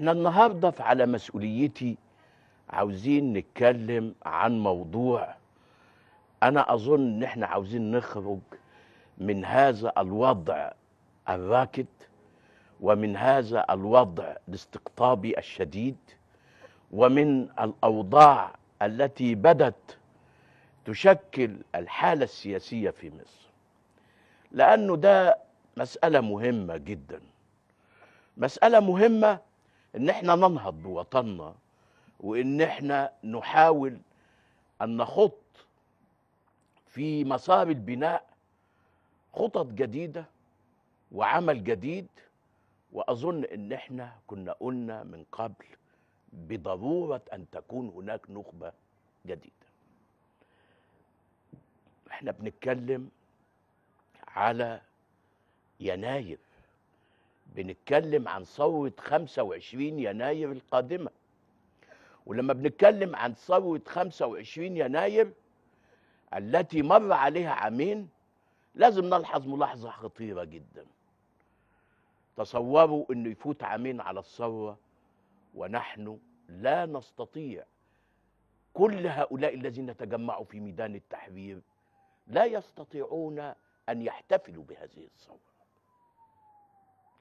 احنا النهارده في على مسؤوليتي عاوزين نتكلم عن موضوع انا اظن ان احنا عاوزين نخرج من هذا الوضع الراكد ومن هذا الوضع الاستقطابي الشديد ومن الاوضاع التي بدت تشكل الحاله السياسيه في مصر لانه ده مساله مهمه جدا مساله مهمه ان احنا ننهض بوطننا وان احنا نحاول ان نخط في مسار البناء خطط جديده وعمل جديد واظن ان احنا كنا قلنا من قبل بضروره ان تكون هناك نخبه جديده احنا بنتكلم على يناير بنتكلم عن ثورة 25 يناير القادمة ولما بنتكلم عن ثورة 25 يناير التي مر عليها عامين لازم نلحظ ملاحظة خطيرة جدا تصوروا أنه يفوت عامين على الثورة ونحن لا نستطيع كل هؤلاء الذين تجمعوا في ميدان التحرير لا يستطيعون أن يحتفلوا بهذه الثورة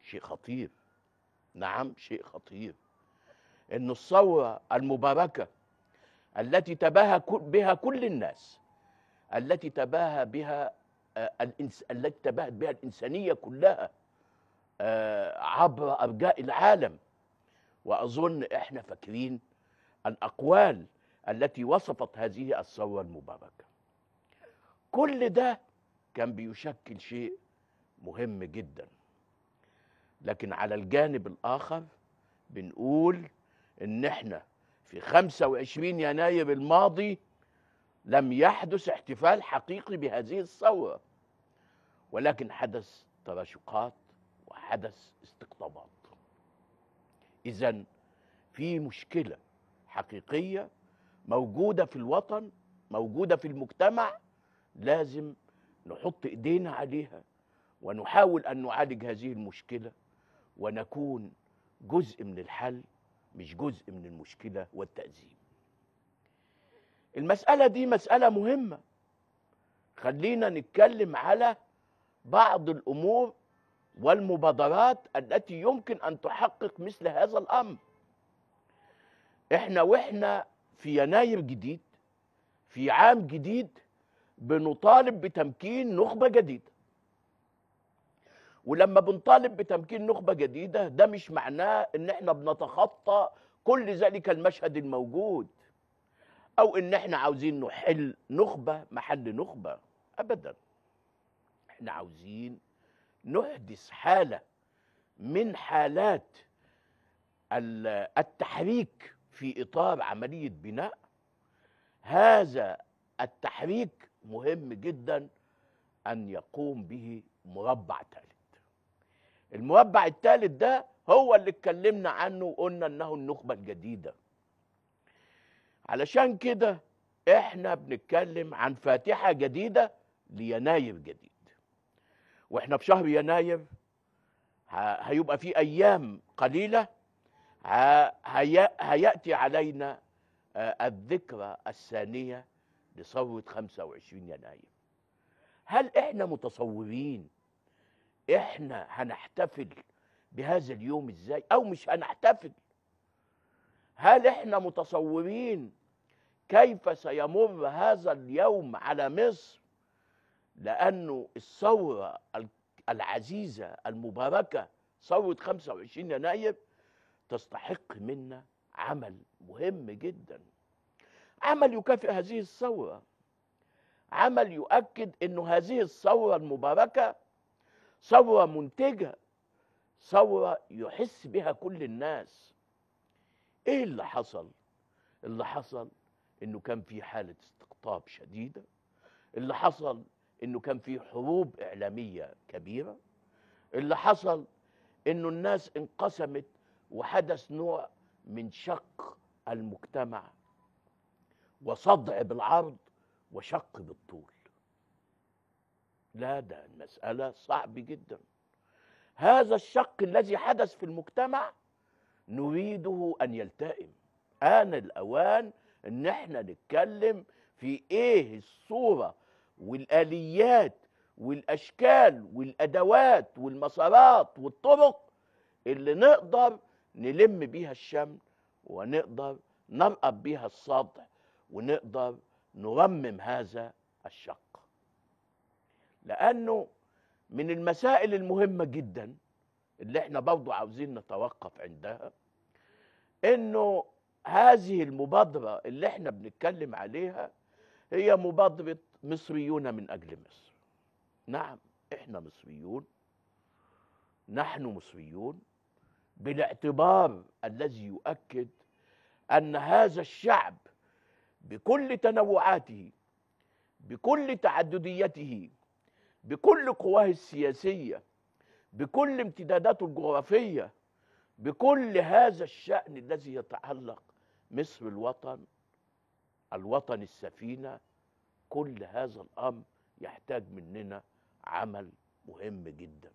شيء خطير نعم شيء خطير ان الثوره المباركه التي تباهى بها كل الناس التي تباهى بها آه، الإنس... التي تباهت بها الانسانيه كلها آه، عبر ارجاء العالم واظن احنا فاكرين الاقوال التي وصفت هذه الثوره المباركه كل ده كان بيشكل شيء مهم جدا لكن على الجانب الآخر بنقول إن إحنا في 25 يناير الماضي لم يحدث احتفال حقيقي بهذه الثورة ولكن حدث تراشقات وحدث استقطابات إذا في مشكلة حقيقية موجودة في الوطن موجودة في المجتمع لازم نحط إيدينا عليها ونحاول أن نعالج هذه المشكلة ونكون جزء من الحل مش جزء من المشكلة والتأزيم المسألة دي مسألة مهمة خلينا نتكلم على بعض الأمور والمبادرات التي يمكن أن تحقق مثل هذا الأمر إحنا وإحنا في يناير جديد في عام جديد بنطالب بتمكين نخبة جديدة ولما بنطالب بتمكين نخبه جديده ده مش معناه ان احنا بنتخطى كل ذلك المشهد الموجود او ان احنا عاوزين نحل نخبه محل نخبه ابدا احنا عاوزين نحدث حاله من حالات التحريك في اطار عمليه بناء هذا التحريك مهم جدا ان يقوم به مربع تاني المربع الثالث ده هو اللي اتكلمنا عنه وقلنا انه النخبه الجديده علشان كده احنا بنتكلم عن فاتحه جديده ليناير جديد واحنا في شهر يناير هيبقى في ايام قليله هياتي علينا آه، الذكرى الثانيه لثوره 25 يناير هل احنا متصورين احنا هنحتفل بهذا اليوم ازاي او مش هنحتفل هل احنا متصورين كيف سيمر هذا اليوم على مصر لانه الثوره العزيزه المباركه ثوره 25 يناير تستحق منا عمل مهم جدا عمل يكافئ هذه الثوره عمل يؤكد انه هذه الثوره المباركه ثورة منتجة ثورة يحس بها كل الناس ايه اللي حصل اللي حصل انه كان في حالة استقطاب شديدة اللي حصل انه كان في حروب اعلامية كبيرة اللي حصل انه الناس انقسمت وحدث نوع من شق المجتمع وصدع بالعرض وشق بالطول لا ده المسألة صعب جدا هذا الشق الذي حدث في المجتمع نريده أن يلتئم آن الأوان إن احنا نتكلم في إيه الصورة والآليات والأشكال والأدوات والمسارات والطرق اللي نقدر نلم بيها الشمل ونقدر نرقب بيها الصدع ونقدر نرمم هذا الشق لانه من المسائل المهمه جدا اللي احنا برضه عاوزين نتوقف عندها انه هذه المبادره اللي احنا بنتكلم عليها هي مبادره مصريون من اجل مصر نعم احنا مصريون نحن مصريون بالاعتبار الذي يؤكد ان هذا الشعب بكل تنوعاته بكل تعدديته بكل قواه السياسيه بكل امتداداته الجغرافيه بكل هذا الشان الذي يتعلق مصر الوطن الوطن السفينه كل هذا الامر يحتاج مننا عمل مهم جدا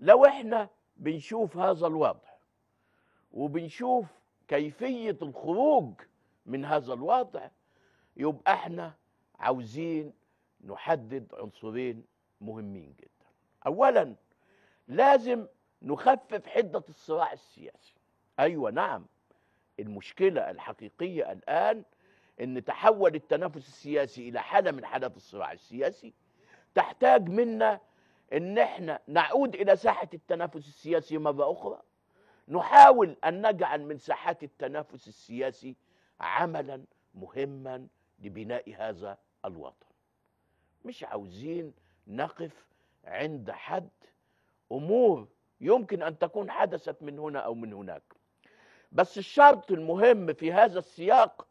لو احنا بنشوف هذا الوضع وبنشوف كيفيه الخروج من هذا الوضع يبقى احنا عاوزين نحدد عنصرين مهمين جدا اولا لازم نخفف حده الصراع السياسي ايوه نعم المشكله الحقيقيه الان ان تحول التنافس السياسي الى حاله من حالات الصراع السياسي تحتاج منا ان احنا نعود الى ساحه التنافس السياسي مره اخرى نحاول ان نجعل من ساحات التنافس السياسي عملا مهما لبناء هذا الوطن مش عاوزين نقف عند حد امور يمكن ان تكون حدثت من هنا او من هناك بس الشرط المهم في هذا السياق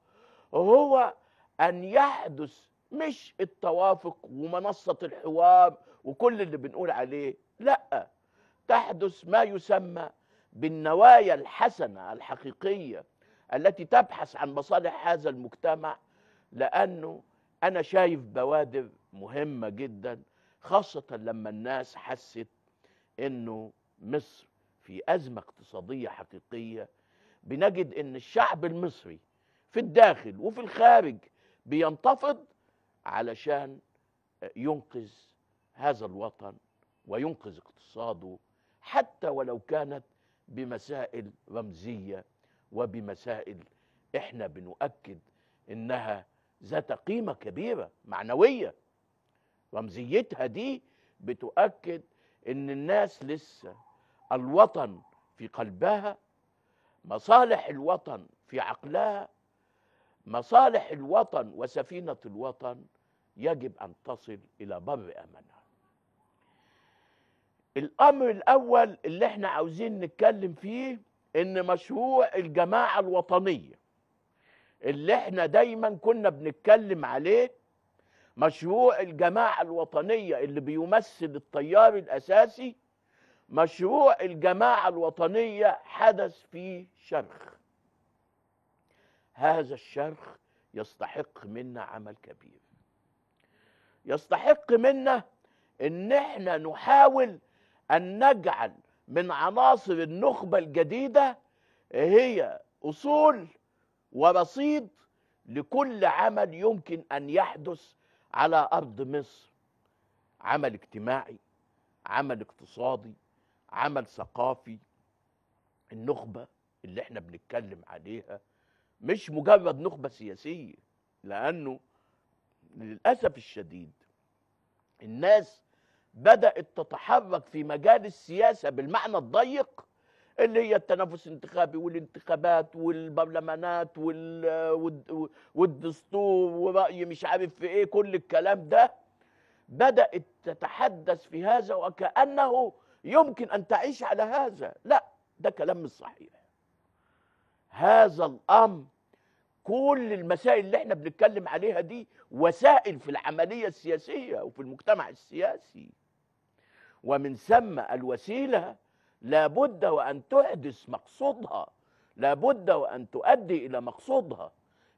هو ان يحدث مش التوافق ومنصه الحوار وكل اللي بنقول عليه لا تحدث ما يسمى بالنوايا الحسنه الحقيقيه التي تبحث عن مصالح هذا المجتمع لانه انا شايف بوادر مهمة جدا خاصة لما الناس حست انه مصر في أزمة اقتصادية حقيقية بنجد ان الشعب المصري في الداخل وفي الخارج بينتفض علشان ينقذ هذا الوطن وينقذ اقتصاده حتى ولو كانت بمسائل رمزية وبمسائل احنا بنؤكد انها ذات قيمة كبيرة معنوية رمزيتها دي بتؤكد ان الناس لسه الوطن في قلبها مصالح الوطن في عقلها مصالح الوطن وسفينه الوطن يجب ان تصل الى بر امانها الامر الاول اللي احنا عاوزين نتكلم فيه ان مشروع الجماعه الوطنيه اللي احنا دايما كنا بنتكلم عليه مشروع الجماعة الوطنية اللي بيمثل التيار الأساسي مشروع الجماعة الوطنية حدث فيه شرخ هذا الشرخ يستحق منا عمل كبير يستحق منا ان احنا نحاول ان نجعل من عناصر النخبة الجديدة هي أصول ورصيد لكل عمل يمكن أن يحدث على أرض مصر عمل اجتماعي عمل اقتصادي عمل ثقافي النخبة اللي احنا بنتكلم عليها مش مجرد نخبة سياسية لأنه للأسف الشديد الناس بدأت تتحرك في مجال السياسة بالمعنى الضيق اللي هي التنافس الانتخابي والانتخابات والبرلمانات والدستور ورأي مش عارف في ايه كل الكلام ده بدأت تتحدث في هذا وكأنه يمكن أن تعيش على هذا لا ده كلام مش صحيح هذا الأمر كل المسائل اللي احنا بنتكلم عليها دي وسائل في العملية السياسية وفي المجتمع السياسي ومن ثم الوسيلة لابد وأن تحدث مقصودها لابد وأن تؤدي إلى مقصودها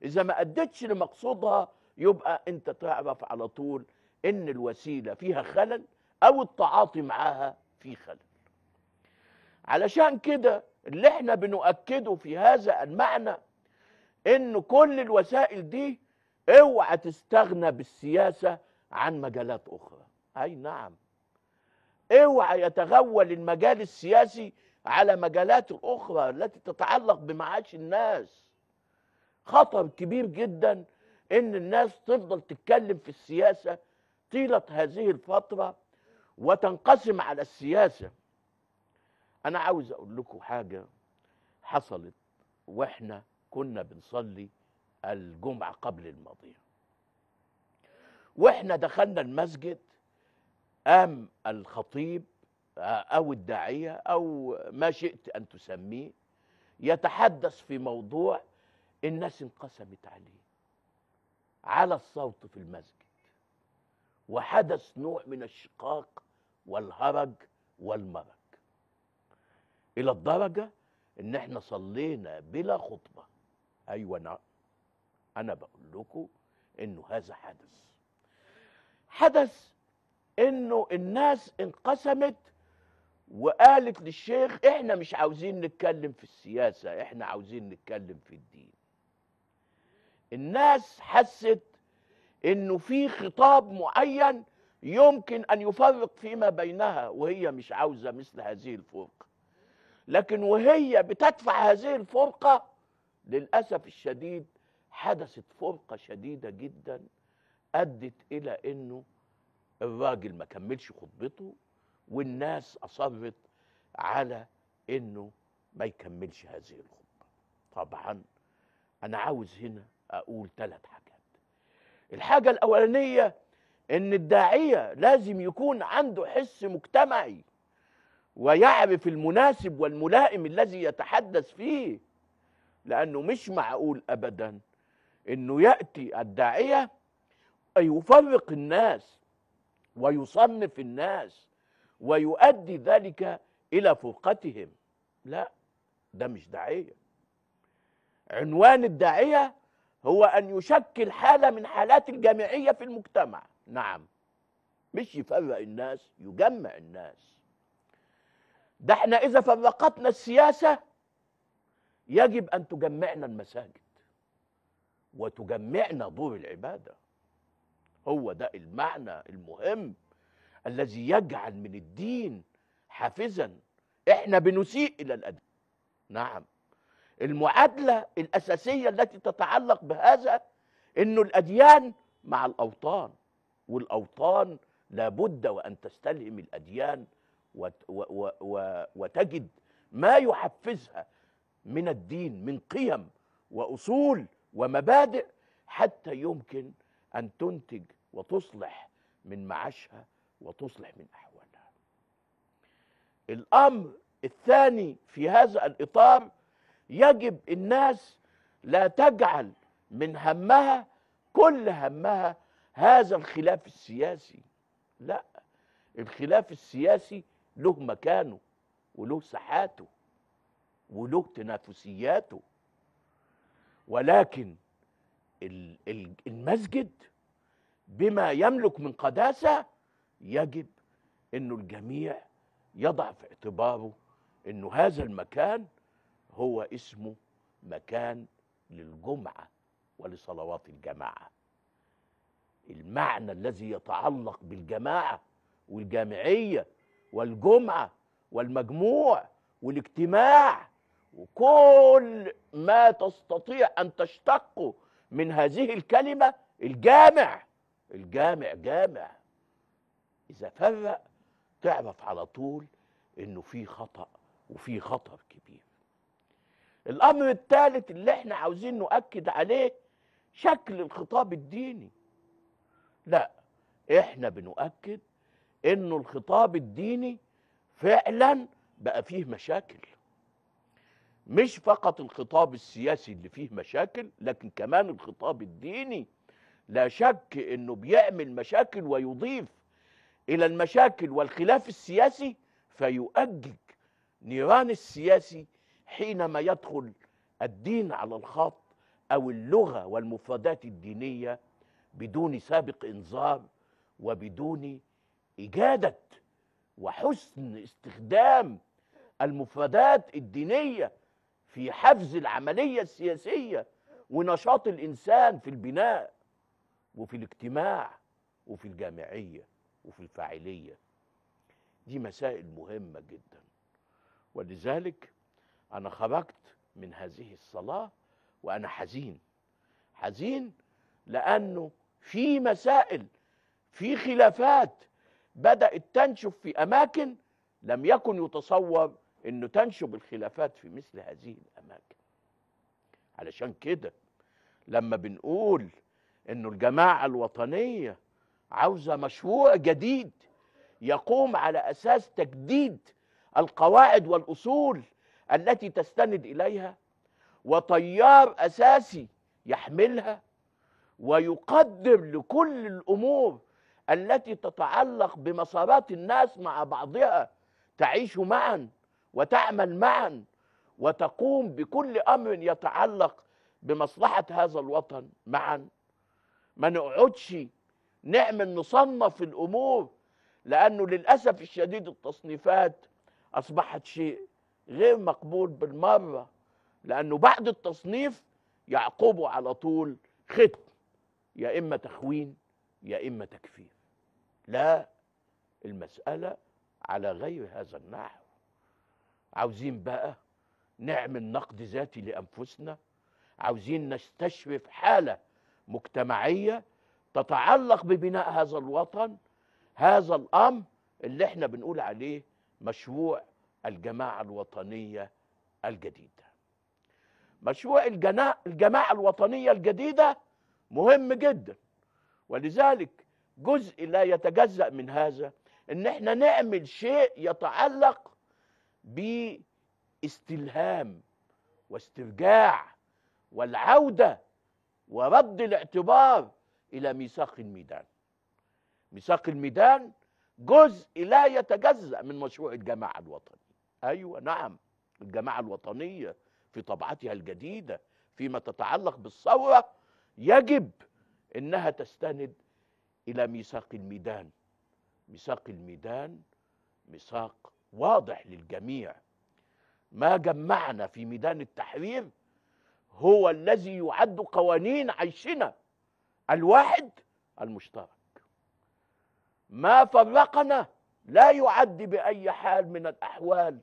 إذا ما أدتش لمقصودها يبقى أنت تعرف على طول إن الوسيلة فيها خلل أو التعاطي معاها في خلل علشان كده اللي احنا بنؤكده في هذا المعنى ان كل الوسائل دي اوعى تستغنى بالسياسه عن مجالات اخرى اي نعم اوعى يتغول المجال السياسي على مجالات اخرى التي تتعلق بمعاش الناس خطر كبير جدا ان الناس تفضل تتكلم في السياسه طيله هذه الفتره وتنقسم على السياسه انا عاوز اقول لكم حاجه حصلت واحنا كنا بنصلي الجمعه قبل الماضيه واحنا دخلنا المسجد قام الخطيب آه، أو الداعية أو ما شئت أن تسميه يتحدث في موضوع الناس انقسمت عليه على الصوت في المسجد وحدث نوع من الشقاق والهرج والمرج إلى الدرجة إن إحنا صلينا بلا خطبة أيوة أنا نعم. أنا بقول لكم إنه هذا حدث حدث انه الناس انقسمت وقالت للشيخ احنا مش عاوزين نتكلم في السياسه احنا عاوزين نتكلم في الدين الناس حست انه في خطاب معين يمكن ان يفرق فيما بينها وهي مش عاوزه مثل هذه الفرقه لكن وهي بتدفع هذه الفرقه للاسف الشديد حدثت فرقه شديده جدا ادت الى انه الراجل ما كملش خطبته والناس اصرت على انه ما يكملش هذه الخطبه طبعا انا عاوز هنا اقول ثلاث حاجات الحاجه الاولانيه ان الداعيه لازم يكون عنده حس مجتمعي ويعرف المناسب والملائم الذي يتحدث فيه لانه مش معقول ابدا انه ياتي الداعيه يفرق الناس ويصنف الناس ويؤدي ذلك إلى فرقتهم لا ده مش داعية عنوان الداعية هو أن يشكل حالة من حالات الجامعيه في المجتمع نعم مش يفرق الناس يجمع الناس ده احنا إذا فرقتنا السياسة يجب أن تجمعنا المساجد وتجمعنا دور العباده هو ده المعنى المهم الذي يجعل من الدين حافزا احنا بنسيء الى الادب نعم المعادله الاساسيه التي تتعلق بهذا انه الاديان مع الاوطان والاوطان لابد وان تستلهم الاديان وتجد ما يحفزها من الدين من قيم واصول ومبادئ حتى يمكن ان تنتج وتصلح من معاشها وتصلح من احوالها الامر الثاني في هذا الاطار يجب الناس لا تجعل من همها كل همها هذا الخلاف السياسي لا الخلاف السياسي له مكانه وله ساحاته وله تنافسياته ولكن المسجد بما يملك من قداسة يجب أنه الجميع يضع في اعتباره أنه هذا المكان هو اسمه مكان للجمعة ولصلوات الجماعة المعنى الذي يتعلق بالجماعة والجامعية والجمعة والمجموع والاجتماع وكل ما تستطيع أن تشتقه من هذه الكلمة الجامع الجامع جامع اذا فرق تعرف على طول انه في خطا وفي خطر كبير الامر الثالث اللي احنا عاوزين نؤكد عليه شكل الخطاب الديني لا احنا بنؤكد انه الخطاب الديني فعلا بقى فيه مشاكل مش فقط الخطاب السياسي اللي فيه مشاكل لكن كمان الخطاب الديني لا شك انه بيعمل مشاكل ويضيف الى المشاكل والخلاف السياسي فيؤجج نيران السياسي حينما يدخل الدين على الخط او اللغه والمفردات الدينيه بدون سابق انذار وبدون اجاده وحسن استخدام المفردات الدينيه في حفز العمليه السياسيه ونشاط الانسان في البناء وفي الاجتماع وفي الجامعية وفي الفاعلية دي مسائل مهمة جدا ولذلك أنا خرجت من هذه الصلاة وأنا حزين حزين لأنه في مسائل في خلافات بدأت تنشف في أماكن لم يكن يتصور أنه تنشب الخلافات في مثل هذه الأماكن علشان كده لما بنقول انه الجماعه الوطنيه عاوزه مشروع جديد يقوم على اساس تجديد القواعد والاصول التي تستند اليها وطيار اساسي يحملها ويقدم لكل الامور التي تتعلق بمسارات الناس مع بعضها تعيش معا وتعمل معا وتقوم بكل امر يتعلق بمصلحه هذا الوطن معا ما نقعدش نعمل نصنف الامور لانه للاسف الشديد التصنيفات اصبحت شيء غير مقبول بالمره لانه بعد التصنيف يعقبه على طول ختم يا اما تخوين يا اما تكفير لا المساله على غير هذا النحو عاوزين بقى نعمل نقد ذاتي لانفسنا عاوزين نستشرف حاله مجتمعيه تتعلق ببناء هذا الوطن هذا الامر اللي احنا بنقول عليه مشروع الجماعه الوطنيه الجديده مشروع الجماعه الوطنيه الجديده مهم جدا ولذلك جزء لا يتجزا من هذا ان احنا نعمل شيء يتعلق باستلهام واسترجاع والعوده ورد الاعتبار إلى ميثاق الميدان ميثاق الميدان جزء لا يتجزأ من مشروع الجماعة الوطنيه أيوة نعم الجماعة الوطنية في طبعتها الجديدة فيما تتعلق بالثورة يجب أنها تستند إلى ميثاق الميدان ميثاق الميدان ميثاق واضح للجميع ما جمعنا في ميدان التحرير هو الذي يعد قوانين عيشنا الواحد المشترك ما فرقنا لا يعد بأي حال من الأحوال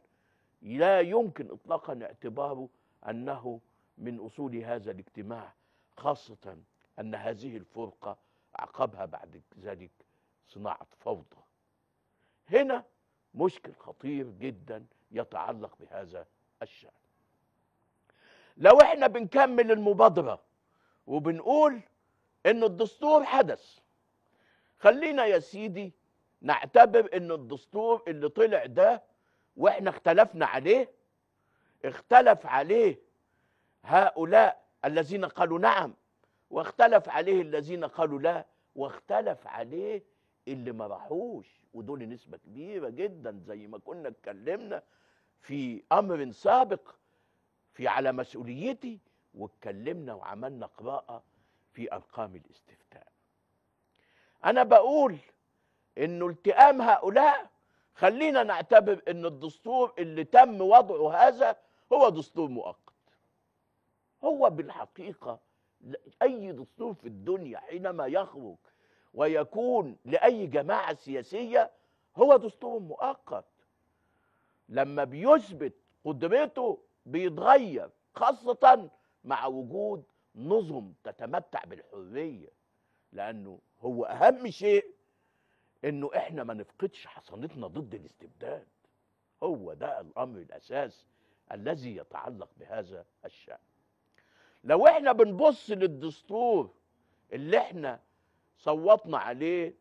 لا يمكن إطلاقا اعتباره أنه من أصول هذا الاجتماع خاصة أن هذه الفرقة عقبها بعد ذلك صناعة فوضى هنا مشكل خطير جدا يتعلق بهذا الشأن لو احنا بنكمل المبادره وبنقول ان الدستور حدث خلينا يا سيدي نعتبر ان الدستور اللي طلع ده واحنا اختلفنا عليه اختلف عليه هؤلاء الذين قالوا نعم واختلف عليه الذين قالوا لا واختلف عليه اللي ما راحوش ودول نسبه كبيره جدا زي ما كنا اتكلمنا في امر سابق في على مسؤوليتي واتكلمنا وعملنا قراءة في أرقام الاستفتاء أنا بقول إنه التئام هؤلاء خلينا نعتبر إن الدستور اللي تم وضعه هذا هو دستور مؤقت هو بالحقيقة أي دستور في الدنيا حينما يخرج ويكون لأي جماعة سياسية هو دستور مؤقت لما بيثبت قدرته بيتغير خاصة مع وجود نظم تتمتع بالحرية لأنه هو أهم شيء إنه إحنا ما نفقدش حصانتنا ضد الاستبداد هو ده الأمر الأساس الذي يتعلق بهذا الشأن لو إحنا بنبص للدستور اللي إحنا صوتنا عليه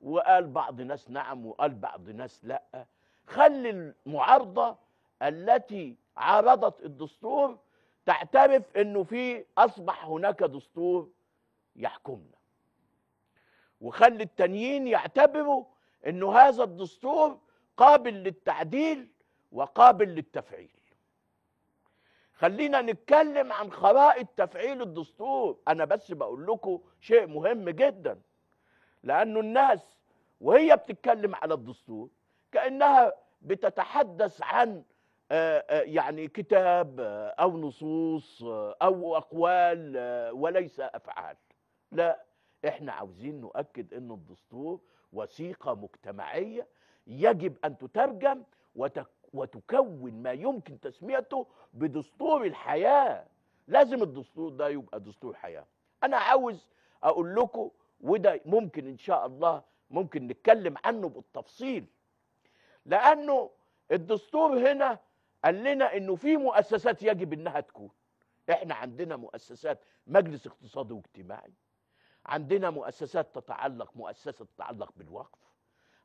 وقال بعض ناس نعم وقال بعض ناس لا خلي المعارضة التي عارضت الدستور تعترف انه في اصبح هناك دستور يحكمنا وخلي التانيين يعتبروا انه هذا الدستور قابل للتعديل وقابل للتفعيل خلينا نتكلم عن خرائط تفعيل الدستور انا بس بقول لكم شيء مهم جدا لانه الناس وهي بتتكلم على الدستور كانها بتتحدث عن آه، آه، يعني كتاب آه، او نصوص او اقوال وليس افعال لا احنا عاوزين نؤكد ان الدستور وثيقه مجتمعيه يجب ان تترجم وتكون ما يمكن تسميته بدستور الحياه لازم الدستور ده يبقى دستور حياه انا عاوز اقول لكم وده ممكن ان شاء الله ممكن نتكلم عنه بالتفصيل لانه الدستور هنا قال لنا انه في مؤسسات يجب انها تكون احنا عندنا مؤسسات مجلس اقتصادي واجتماعي عندنا مؤسسات تتعلق مؤسسه تتعلق بالوقف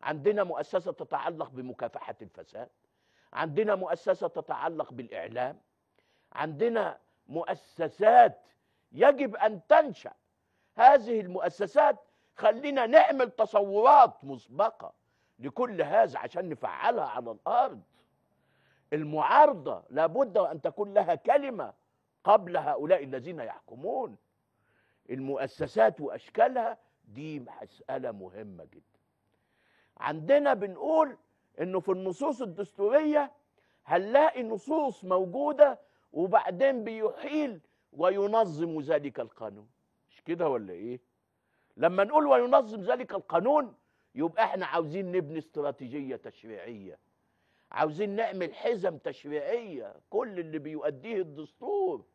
عندنا مؤسسه تتعلق بمكافحه الفساد عندنا مؤسسه تتعلق بالاعلام عندنا مؤسسات يجب ان تنشا هذه المؤسسات خلينا نعمل تصورات مسبقه لكل هذا عشان نفعلها على الارض المعارضة لابد أن تكون لها كلمة قبل هؤلاء الذين يحكمون المؤسسات وأشكالها دي مسألة مهمة جدا عندنا بنقول انه في النصوص الدستورية هنلاقي نصوص موجودة وبعدين بيحيل وينظم ذلك القانون مش كده ولا ايه لما نقول وينظم ذلك القانون يبقى احنا عاوزين نبني استراتيجية تشريعية عاوزين نعمل حزم تشريعيه كل اللي بيؤديه الدستور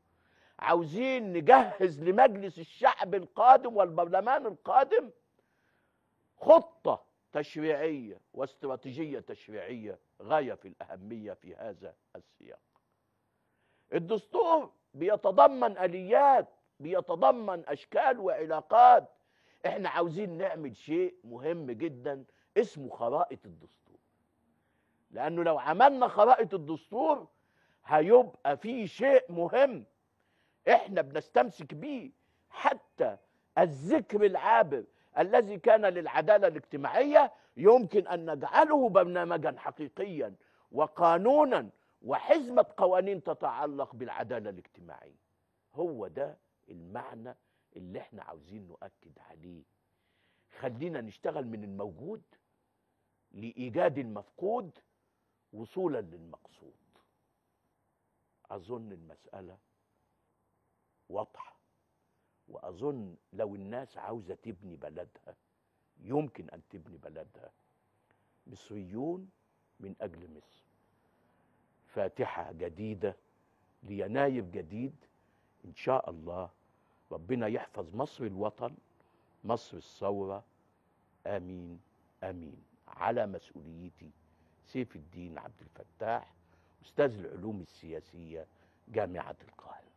عاوزين نجهز لمجلس الشعب القادم والبرلمان القادم خطه تشريعيه واستراتيجيه تشريعيه غايه في الاهميه في هذا السياق. الدستور بيتضمن اليات بيتضمن اشكال وعلاقات احنا عاوزين نعمل شيء مهم جدا اسمه خرائط الدستور. لانه لو عملنا خرائط الدستور هيبقى في شيء مهم احنا بنستمسك بيه حتى الذكر العابر الذي كان للعداله الاجتماعيه يمكن ان نجعله برنامجا حقيقيا وقانونا وحزمه قوانين تتعلق بالعداله الاجتماعيه هو ده المعنى اللي احنا عاوزين نؤكد عليه خلينا نشتغل من الموجود لايجاد المفقود وصولا للمقصود اظن المساله واضحه واظن لو الناس عاوزه تبني بلدها يمكن ان تبني بلدها مصريون من اجل مصر فاتحه جديده ليناير جديد ان شاء الله ربنا يحفظ مصر الوطن مصر الثوره امين امين على مسؤوليتي سيف الدين عبد الفتاح أستاذ العلوم السياسية جامعة القاهرة